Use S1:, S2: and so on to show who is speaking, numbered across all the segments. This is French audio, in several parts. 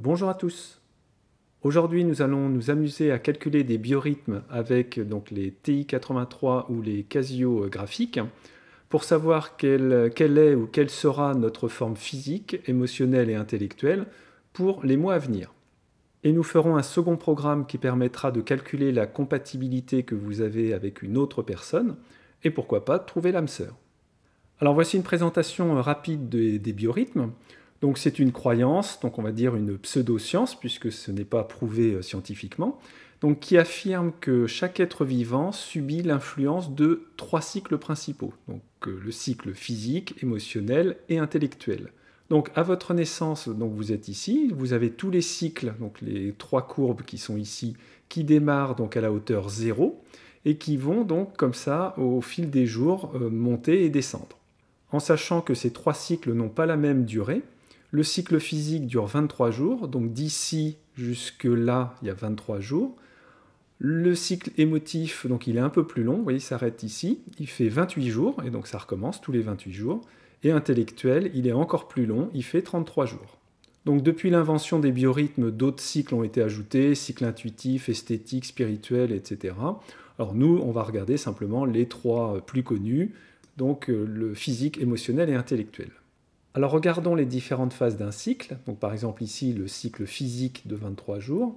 S1: Bonjour à tous. Aujourd'hui, nous allons nous amuser à calculer des biorhythmes avec donc les TI83 ou les Casio graphiques pour savoir quelle, est ou quelle sera notre forme physique, émotionnelle et intellectuelle pour les mois à venir. Et nous ferons un second programme qui permettra de calculer la compatibilité que vous avez avec une autre personne et pourquoi pas trouver l'âme sœur. Alors voici une présentation euh, rapide des, des biorhythmes. Donc c'est une croyance, donc on va dire une pseudo-science, puisque ce n'est pas prouvé euh, scientifiquement, donc qui affirme que chaque être vivant subit l'influence de trois cycles principaux, donc euh, le cycle physique, émotionnel et intellectuel. Donc à votre naissance, donc vous êtes ici, vous avez tous les cycles, donc les trois courbes qui sont ici, qui démarrent donc à la hauteur zéro et qui vont donc comme ça au fil des jours euh, monter et descendre. En sachant que ces trois cycles n'ont pas la même durée, le cycle physique dure 23 jours, donc d'ici jusque là, il y a 23 jours. Le cycle émotif, donc il est un peu plus long, vous voyez, il s'arrête ici, il fait 28 jours, et donc ça recommence tous les 28 jours. Et intellectuel, il est encore plus long, il fait 33 jours. Donc depuis l'invention des biorhythmes, d'autres cycles ont été ajoutés, cycle intuitif, esthétique, spirituel, etc. Alors nous, on va regarder simplement les trois plus connus, donc euh, le physique, émotionnel et intellectuel. Alors regardons les différentes phases d'un cycle. Donc par exemple ici le cycle physique de 23 jours.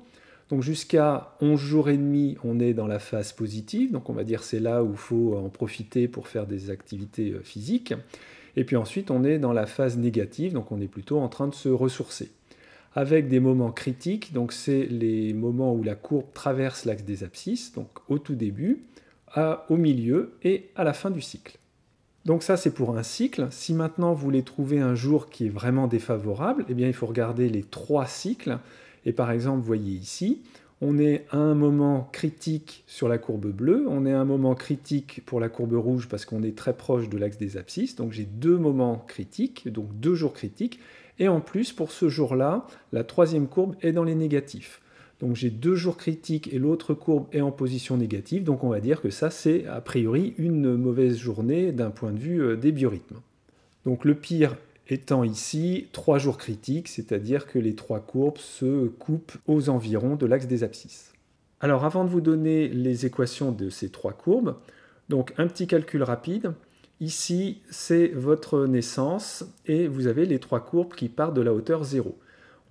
S1: Donc jusqu'à 11 jours et demi, on est dans la phase positive. Donc on va dire c'est là où il faut en profiter pour faire des activités euh, physiques. Et puis ensuite, on est dans la phase négative, donc on est plutôt en train de se ressourcer. Avec des moments critiques, donc c'est les moments où la courbe traverse l'axe des abscisses, donc au tout début, à, au milieu et à la fin du cycle. Donc ça, c'est pour un cycle. Si maintenant vous voulez trouver un jour qui est vraiment défavorable, eh bien il faut regarder les trois cycles. Et par exemple, vous voyez ici, on est à un moment critique sur la courbe bleue, on est à un moment critique pour la courbe rouge parce qu'on est très proche de l'axe des abscisses. Donc j'ai deux moments critiques, donc deux jours critiques. Et en plus, pour ce jour-là, la troisième courbe est dans les négatifs. Donc j'ai deux jours critiques et l'autre courbe est en position négative. Donc on va dire que ça, c'est a priori une mauvaise journée d'un point de vue euh, des biorhythmes. Donc le pire étant ici trois jours critiques, c'est-à-dire que les trois courbes se coupent aux environs de l'axe des abscisses. Alors avant de vous donner les équations de ces trois courbes, donc un petit calcul rapide. Ici, c'est votre naissance et vous avez les trois courbes qui partent de la hauteur 0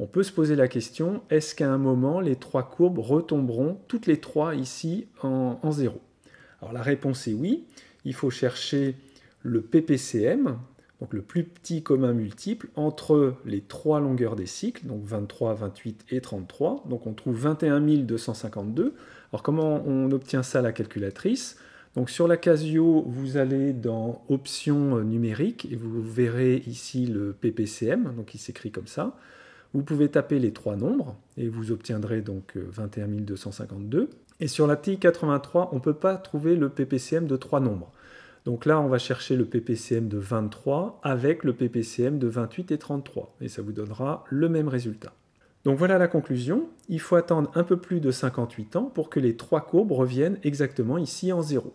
S1: on peut se poser la question, est-ce qu'à un moment, les trois courbes retomberont toutes les trois ici en, zéro Alors la réponse est oui. Il faut chercher le PPCM, donc le plus petit commun multiple, entre les trois longueurs des cycles, donc 23, 28 et 33. Donc on trouve 21 252. Alors comment on obtient ça à la calculatrice donc sur la Casio, vous allez dans Options numériques et vous verrez ici le PPCM, donc il s'écrit comme ça. Vous pouvez taper les trois nombres et vous obtiendrez donc 21 euh, 252. Et sur la TI 83, on ne peut pas trouver le PPCM de trois nombres. Donc là, on va chercher le PPCM de 23 avec le PPCM de 28 et 33. Et ça vous donnera le même résultat. Donc voilà la conclusion. Il faut attendre un peu plus de 58 ans pour que les trois courbes reviennent exactement ici en zéro.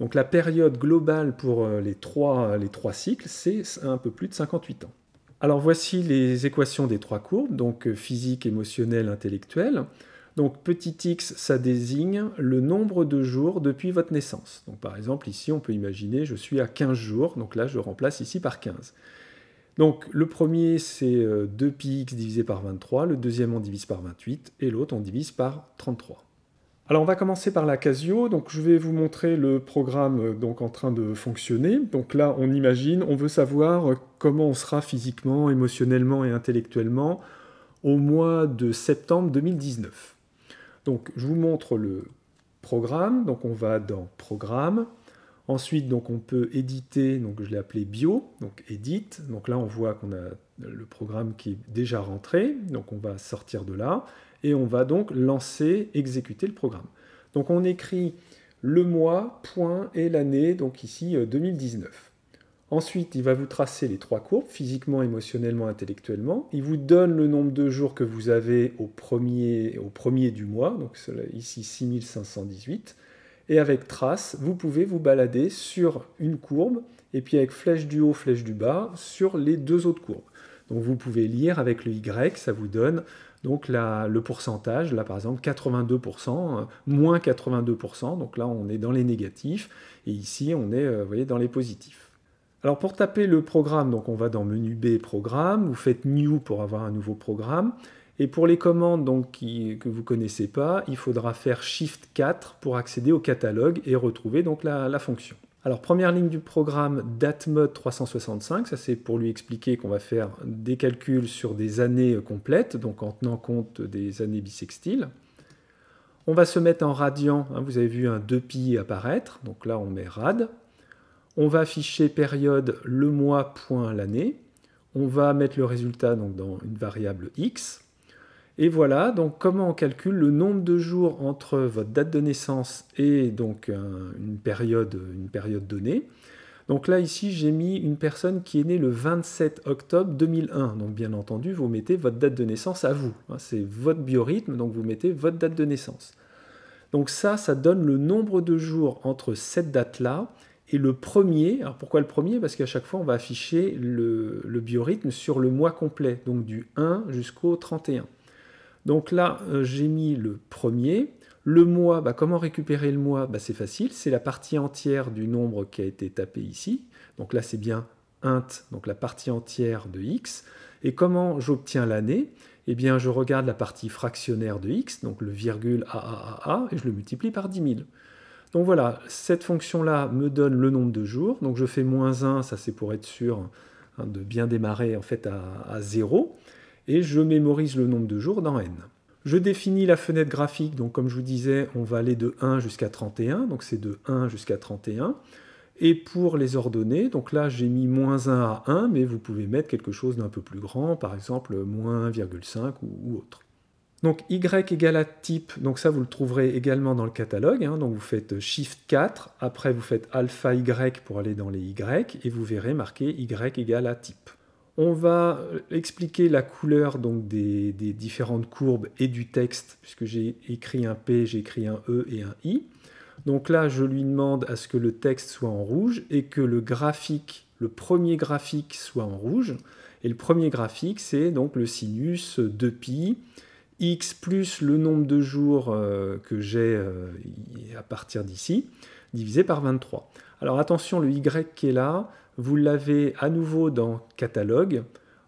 S1: Donc la période globale pour euh, les trois, les trois cycles, c'est un peu plus de 58 ans. Alors voici les équations des trois courbes, donc euh, physique, émotionnelle, intellectuelle. Donc petit x, ça désigne le nombre de jours depuis votre naissance. Donc par exemple, ici, on peut imaginer, je suis à 15 jours, donc là, je remplace ici par 15. Donc le premier, c'est 2 euh, x divisé par 23, le deuxième, on divise par 28, et l'autre, on divise par 33. Alors on va commencer par la Casio, donc je vais vous montrer le programme euh, donc, en train de fonctionner. Donc là on imagine, on veut savoir euh, comment on sera physiquement, émotionnellement et intellectuellement au mois de septembre 2019. Donc je vous montre le programme, donc on va dans programme, ensuite donc on peut éditer, donc je l'ai appelé bio, donc Edit ». donc là on voit qu'on a le programme qui est déjà rentré, donc on va sortir de là, et on va donc lancer, exécuter le programme. Donc on écrit le mois, point et l'année, donc ici 2019. Euh, Ensuite, il va vous tracer les trois courbes, physiquement, émotionnellement, intellectuellement. Il vous donne le nombre de jours que vous avez au premier, au premier du mois, donc ici 6518. Et avec trace, vous pouvez vous balader sur une courbe, et puis avec flèche du haut, flèche du bas, sur les deux autres courbes. Donc vous pouvez lire avec le Y, ça vous donne donc là, le pourcentage, là par exemple 82%, euh, moins 82%, donc là on est dans les négatifs, et ici on est euh, vous voyez, dans les positifs. Alors pour taper le programme, donc on va dans menu B programme, vous faites new pour avoir un nouveau programme, et pour les commandes donc, que vous ne connaissez pas, il faudra faire Shift 4 pour accéder au catalogue et retrouver donc la fonction. Alors, première ligne du programme, mode 365, ça c'est pour lui expliquer qu'on va faire des calculs sur des années euh, complètes, donc en tenant compte des années bissextiles. On va se mettre en radian, hein, vous avez vu un 2 pi apparaître, donc là on met rad. On va afficher période, le mois, point, l'année. On va mettre le résultat dans une variable x. Et voilà, donc comment on calcule le nombre de jours entre votre date de naissance et donc une, période, une période donnée. Donc là, ici, j'ai mis une personne qui est née le 27 octobre 2001. Donc bien entendu, vous mettez votre date de naissance à vous. Hein. C'est votre biorhythme, donc vous mettez votre date de naissance. Donc ça, ça donne le nombre de jours entre cette date-là et le premier. Alors pourquoi le premier Parce qu'à chaque fois, on va afficher le, le biorhythme sur le mois complet, donc du 1 jusqu'au 31. Donc là, euh, j'ai mis le premier. Le mois, bah, comment récupérer le mois bah, C'est facile, c'est la partie entière du nombre qui a été tapé ici. Donc là, c'est bien int, donc la partie entière de x. Et comment j'obtiens l'année Eh bien, je regarde la partie fractionnaire de x, donc le virgule a, et je le multiplie par 10 000. Donc voilà, cette fonction-là me donne le nombre de jours. Donc je fais moins 1, ça c'est pour être sûr hein, de bien démarrer en fait à, à 0 et je mémorise le nombre de jours dans n. Je définis la fenêtre graphique, donc comme je vous disais, on va aller de 1 jusqu'à 31, donc c'est de 1 jusqu'à 31. Et pour les ordonnées, donc là j'ai mis moins 1 à 1, mais vous pouvez mettre quelque chose d'un peu plus grand, par exemple moins 1,5 ou, autre. Donc y égale à type, donc ça vous le trouverez également dans le catalogue, hein. donc vous faites Shift 4, après vous faites alpha y pour aller dans les y, et vous verrez marqué y égale à type. On va expliquer la couleur donc des, différentes courbes et du texte, puisque j'ai écrit un P, j'ai écrit un E et un I. Donc là, je lui demande à ce que le texte soit en rouge et que le graphique, le premier graphique soit en rouge. Et le premier graphique, c'est donc le sinus de pi x plus le nombre de jours euh, que j'ai euh, à partir d'ici, divisé par 23. Alors attention, le y qui est là, vous l'avez à nouveau dans catalogue,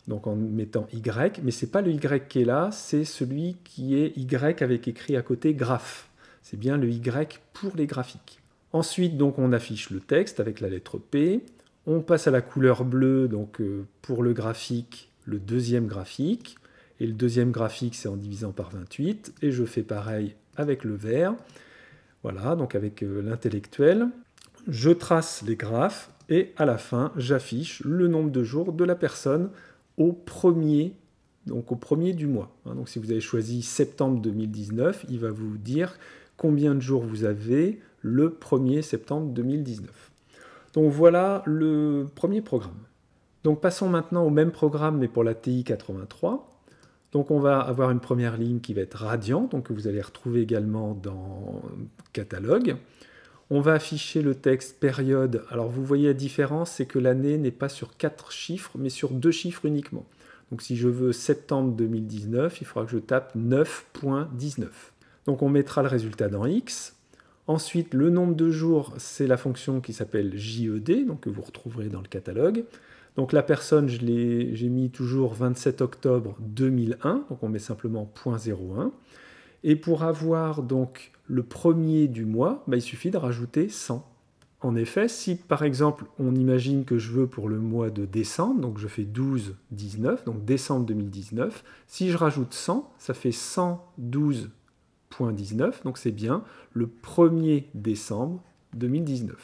S1: donc en mettant Y, mais ce n'est pas le Y qui est là, c'est celui qui est Y avec écrit à côté Graph. C'est bien le Y pour les graphiques. Ensuite, donc, on affiche le texte avec la lettre P. On passe à la couleur bleue donc, euh, pour le graphique, le deuxième graphique. Et le deuxième graphique, c'est en divisant par 28. Et je fais pareil avec le vert. Voilà, donc avec euh, l'intellectuel. Je trace les graphes et à la fin, j'affiche le nombre de jours de la personne au premier, donc au premier du mois. Hein, donc si vous avez choisi septembre 2019, il va vous dire combien de jours vous avez le 1er septembre 2019. Donc voilà le premier programme. Donc passons maintenant au même programme mais pour la TI 83. Donc on va avoir une première ligne qui va être radiant, donc que vous allez retrouver également dans catalogue. On va afficher le texte période. Alors vous voyez la différence, c'est que l'année n'est pas sur quatre chiffres, mais sur deux chiffres uniquement. Donc si je veux septembre 2019, il faudra que je tape 9.19. Donc on mettra le résultat dans X. Ensuite, le nombre de jours, c'est la fonction qui s'appelle JED, donc que vous retrouverez dans le catalogue. Donc la personne, j'ai mis toujours 27 octobre 2001, donc on met simplement 0.01. Et pour avoir donc le premier du mois, bah, il suffit de rajouter 100. En effet, si par exemple on imagine que je veux pour le mois de décembre, donc je fais 12, 19, donc décembre 2019, si je rajoute 100, ça fait 112.19, donc c'est bien le 1er décembre 2019.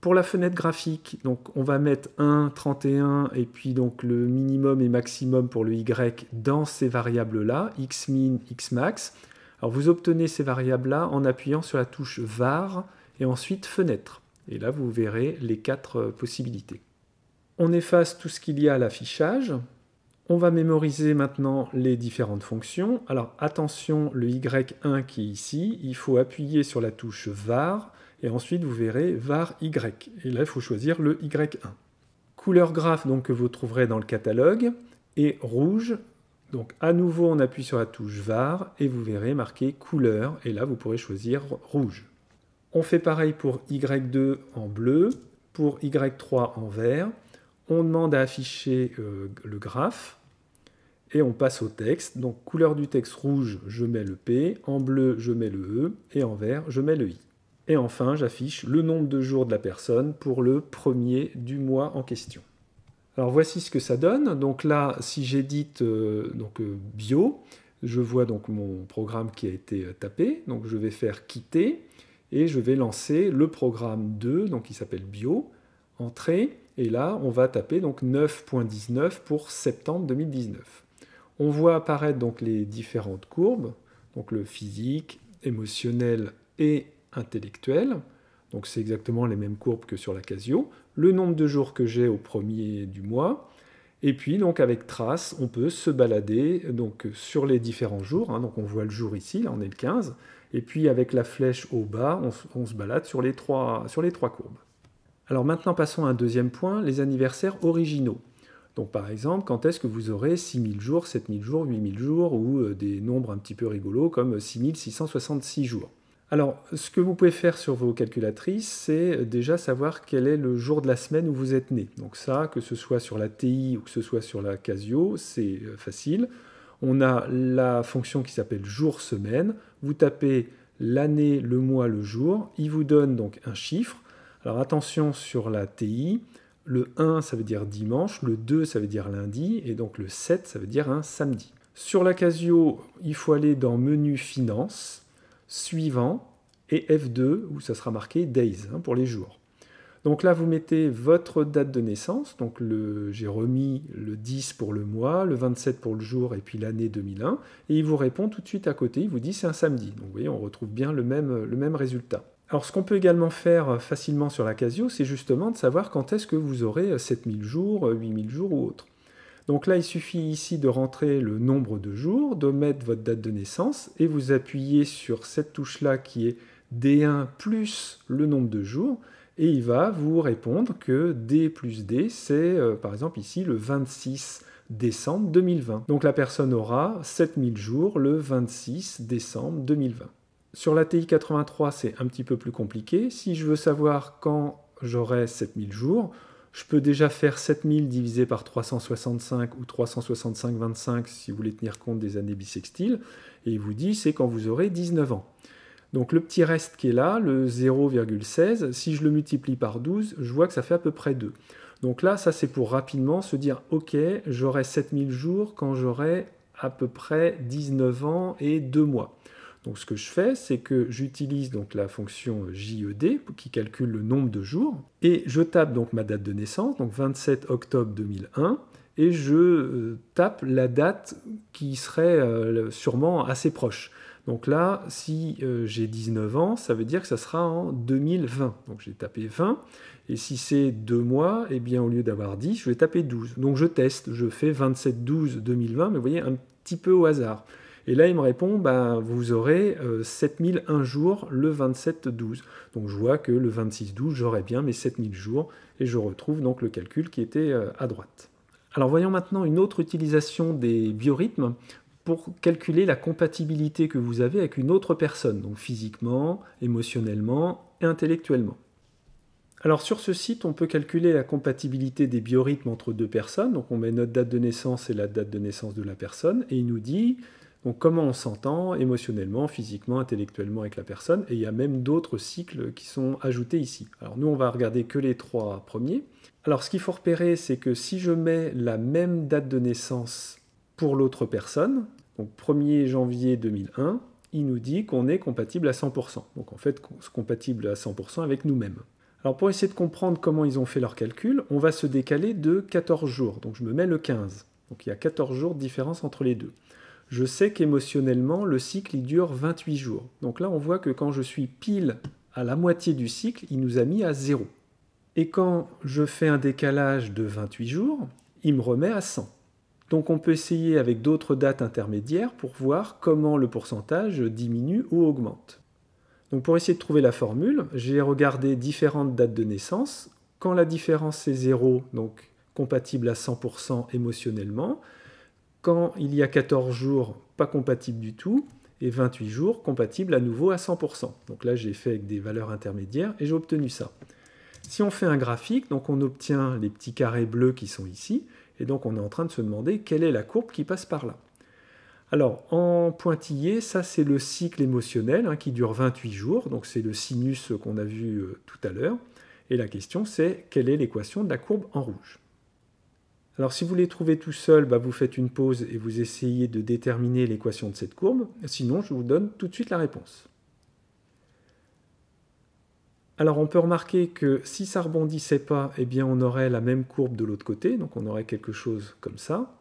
S1: Pour la fenêtre graphique, donc on va mettre 1, 31 et puis donc le minimum et maximum pour le y dans ces variables-là, xmin, xmax. Alors vous obtenez ces variables-là en appuyant sur la touche var et ensuite fenêtre. Et là, vous verrez les quatre euh, possibilités. On efface tout ce qu'il y a à l'affichage. On va mémoriser maintenant les différentes fonctions. Alors attention, le Y1 qui est ici, il faut appuyer sur la touche var et ensuite vous verrez var Y. Et là, il faut choisir le Y1. Couleur graphe donc, que vous trouverez dans le catalogue et rouge donc à nouveau, on appuie sur la touche VAR et vous verrez marqué couleur et là vous pourrez choisir rouge. On fait pareil pour Y2 en bleu, pour Y3 en vert. On demande à afficher euh, le graphe et on passe au texte. Donc couleur du texte rouge, je mets le P, en bleu, je mets le E et en vert, je mets le I. Et enfin, j'affiche le nombre de jours de la personne pour le premier du mois en question. Alors voici ce que ça donne. Donc là, si j'édite euh, donc euh, bio, je vois donc mon programme qui a été euh, tapé. Donc je vais faire quitter et je vais lancer le programme 2, donc qui s'appelle bio, entrée. Et là, on va taper donc 9.19 pour septembre 2019. On voit apparaître donc les différentes courbes, donc le physique, émotionnel et intellectuel donc c'est exactement les mêmes courbes que sur la Casio, le nombre de jours que j'ai au premier du mois, et puis donc avec trace, on peut se balader donc sur les différents jours, hein. donc on voit le jour ici, là on est le 15, et puis avec la flèche au bas, on, se balade sur les, trois, sur les trois courbes. Alors maintenant passons à un deuxième point, les anniversaires originaux. Donc par exemple, quand est-ce que vous aurez 6000 jours, 7000 jours, 8000 jours, ou euh, des nombres un petit peu rigolos comme 6666 jours alors, ce que vous pouvez faire sur vos calculatrices, c'est déjà savoir quel est le jour de la semaine où vous êtes né. Donc ça, que ce soit sur la TI ou que ce soit sur la Casio, c'est euh, facile. On a la fonction qui s'appelle jour-semaine. Vous tapez l'année, le mois, le jour. Il vous donne donc un chiffre. Alors attention sur la TI, le 1 ça veut dire dimanche, le 2 ça veut dire lundi, et donc le 7 ça veut dire un samedi. Sur la Casio, il faut aller dans Menu Finance suivant et F2 où ça sera marqué days hein, pour les jours. Donc là, vous mettez votre date de naissance. Donc j'ai remis le 10 pour le mois, le 27 pour le jour et puis l'année 2001. Et il vous répond tout de suite à côté. Il vous dit c'est un samedi. Donc vous voyez, on retrouve bien le même, le même résultat. Alors ce qu'on peut également faire euh, facilement sur la Casio, c'est justement de savoir quand est-ce que vous aurez 7000 euh, jours, 8000 euh, jours ou autre. Donc là, il suffit ici de rentrer le nombre de jours, de mettre votre date de naissance et vous appuyez sur cette touche-là qui est D1 plus le nombre de jours et il va vous répondre que D plus D, c'est euh, par exemple ici le 26 décembre 2020. Donc la personne aura 7000 jours le 26 décembre 2020. Sur la TI 83, c'est un petit peu plus compliqué. Si je veux savoir quand j'aurai 7000 jours, je peux déjà faire 7000 divisé par 365 ou 365,25 si vous voulez tenir compte des années bissextiles. Et il vous dit, c'est quand vous aurez 19 ans. Donc le petit reste qui est là, le 0,16, si je le multiplie par 12, je vois que ça fait à peu près 2. Donc là, ça c'est pour rapidement se dire, ok, j'aurai 7000 jours quand j'aurai à peu près 19 ans et 2 mois. Donc ce que je fais, c'est que j'utilise donc la fonction JED qui calcule le nombre de jours et je tape donc ma date de naissance, donc 27 octobre 2001 et je euh, tape la date qui serait euh, sûrement assez proche. Donc là, si euh, j'ai 19 ans, ça veut dire que ça sera en 2020. Donc j'ai tapé 20. Et si c'est 2 mois, eh bien au lieu d'avoir 10, je vais taper 12. Donc je teste, je fais 27-12-2020, mais vous voyez, un petit peu au hasard. Et là, il me répond, bah, vous aurez 7001 euh, jours le 27-12. Donc je vois que le 26-12, j'aurai bien mes 7000 jours, et je retrouve donc le calcul qui était euh, à droite. Alors voyons maintenant une autre utilisation des biorhythmes pour calculer la compatibilité que vous avez avec une autre personne, donc physiquement, émotionnellement et intellectuellement. Alors sur ce site, on peut calculer la compatibilité des biorhythmes entre deux personnes. Donc on met notre date de naissance et la date de naissance de la personne, et il nous dit donc comment on s'entend émotionnellement, physiquement, intellectuellement avec la personne. Et il y a même d'autres cycles qui sont ajoutés ici. Alors nous, on va regarder que les trois premiers. Alors ce qu'il faut repérer, c'est que si je mets la même date de naissance pour l'autre personne, donc 1er janvier 2001, il nous dit qu'on est compatible à 100%. Donc en fait, compatible à 100% avec nous-mêmes. Alors pour essayer de comprendre comment ils ont fait leur calcul, on va se décaler de 14 jours. Donc je me mets le 15. Donc il y a 14 jours de différence entre les deux je sais qu'émotionnellement, le cycle dure 28 jours. Donc là, on voit que quand je suis pile à la moitié du cycle, il nous a mis à 0. Et quand je fais un décalage de 28 jours, il me remet à 100. Donc on peut essayer avec d'autres dates intermédiaires pour voir comment le pourcentage diminue ou augmente. Donc pour essayer de trouver la formule, j'ai regardé différentes dates de naissance. Quand la différence est 0, donc compatible à 100% émotionnellement, quand il y a 14 jours, pas compatible du tout, et 28 jours, compatible à nouveau à 100%. Donc là, j'ai fait avec des valeurs intermédiaires et j'ai obtenu ça. Si on fait un graphique, donc on obtient les petits carrés bleus qui sont ici, et donc on est en train de se demander quelle est la courbe qui passe par là. Alors, en pointillé, ça c'est le cycle émotionnel hein, qui dure 28 jours, donc c'est le sinus qu'on a vu euh, tout à l'heure. Et la question c'est quelle est l'équation de la courbe en rouge alors si vous les trouvez tout seul, bah, vous faites une pause et vous essayez de déterminer l'équation de cette courbe. Sinon, je vous donne tout de suite la réponse. Alors on peut remarquer que si ça rebondissait pas, eh bien on aurait la même courbe de l'autre côté, donc on aurait quelque chose comme ça.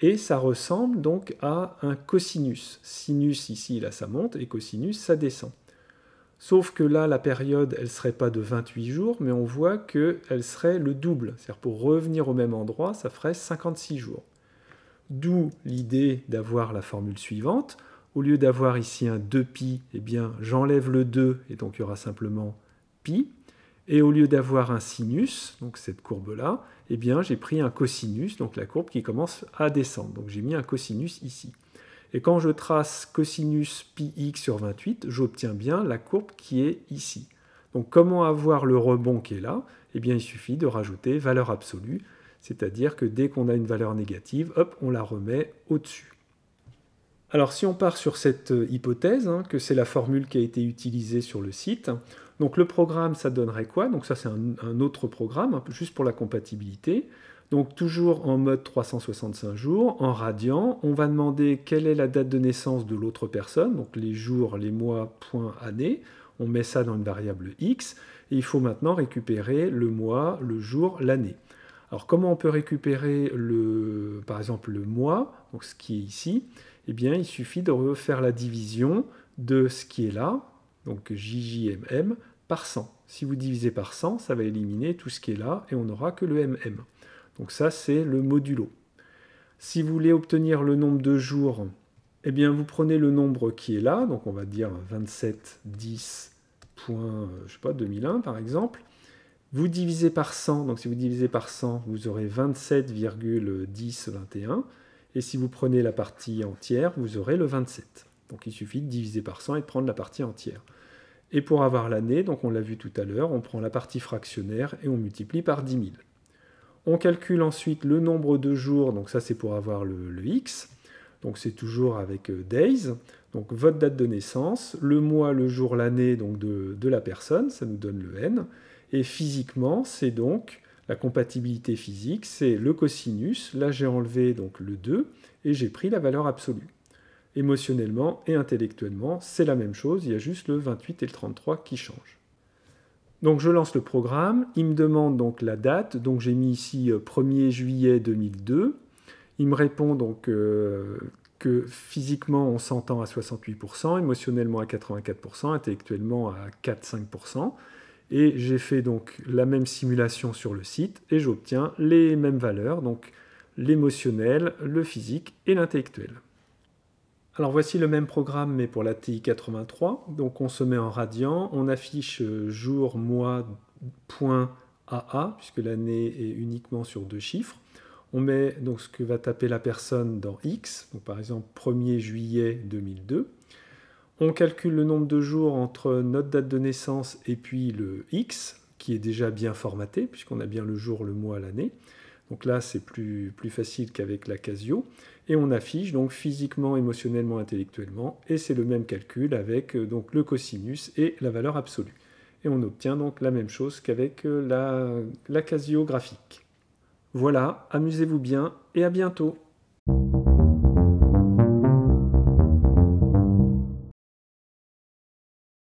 S1: Et ça ressemble donc à un cosinus. Sinus ici, là ça monte, et cosinus ça descend. Sauf que là, la période, elle serait pas de 28 jours, mais on voit qu'elle serait le double. C'est-à-dire pour revenir au même endroit, ça ferait 56 jours. D'où l'idée d'avoir la formule suivante. Au lieu d'avoir ici un 2pi, et eh bien j'enlève le 2 et donc il y aura simplement pi. Et au lieu d'avoir un sinus, donc cette courbe-là, eh bien j'ai pris un cosinus, donc la courbe qui commence à descendre. Donc j'ai mis un cosinus ici. Et quand je trace cosinus x sur 28, j'obtiens bien la courbe qui est ici. Donc comment avoir le rebond qui est là Eh bien il suffit de rajouter valeur absolue, c'est-à-dire que dès qu'on a une valeur négative, hop, on la remet au-dessus. Alors si on part sur cette euh, hypothèse, hein, que c'est la formule qui a été utilisée sur le site, donc le programme, ça donnerait quoi Donc ça c'est un, autre programme, hein, juste pour la compatibilité. Donc toujours en mode 365 jours, en radiant, on va demander quelle est la date de naissance de l'autre personne, donc les jours, les mois, points, années. On met ça dans une variable x et il faut maintenant récupérer le mois, le jour, l'année. Alors comment on peut récupérer le, par exemple le mois, donc ce qui est ici Eh bien il suffit de refaire la division de ce qui est là, donc JJMM, par 100. Si vous divisez par 100, ça va éliminer tout ce qui est là et on n'aura que le MM. Donc ça, c'est le modulo. Si vous voulez obtenir le nombre de jours, eh bien vous prenez le nombre qui est là, donc on va dire 27, 10, point, je sais pas, 2001 par exemple. Vous divisez par 100, donc si vous divisez par 100, vous aurez 27,1021. Et si vous prenez la partie entière, vous aurez le 27. Donc il suffit de diviser par 100 et de prendre la partie entière. Et pour avoir l'année, donc on l'a vu tout à l'heure, on prend la partie fractionnaire et on multiplie par 10 000. On calcule ensuite le nombre de jours, donc ça c'est pour avoir le, X, donc c'est toujours avec euh, days, donc votre date de naissance, le mois, le jour, l'année donc de, la personne, ça nous donne le N, et physiquement c'est donc la compatibilité physique, c'est le cosinus, là j'ai enlevé donc le 2 et j'ai pris la valeur absolue. Émotionnellement et intellectuellement, c'est la même chose, il y a juste le 28 et le 33 qui changent. Donc je lance le programme, il me demande donc la date, donc j'ai mis ici 1er euh, juillet 2002. Il me répond donc euh, que physiquement on s'entend à 68%, émotionnellement à 84%, intellectuellement à 4-5%. Et j'ai fait donc la même simulation sur le site et j'obtiens les mêmes valeurs, donc l'émotionnel, le physique et l'intellectuel. Alors voici le même programme mais pour la TI83. Donc on se met en radian, on affiche euh, jour, mois, point AA puisque l'année est uniquement sur deux chiffres. On met donc ce que va taper la personne dans X, donc par exemple 1er juillet 2002. On calcule le nombre de jours entre notre date de naissance et puis le X qui est déjà bien formaté puisqu'on a bien le jour, le mois, l'année. Donc là c'est plus, plus facile qu'avec la Casio et on affiche donc physiquement, émotionnellement, intellectuellement, et c'est le même calcul avec euh, donc le cosinus et la valeur absolue. Et on obtient donc la même chose qu'avec euh, la, la casio graphique. Voilà, amusez-vous bien et à bientôt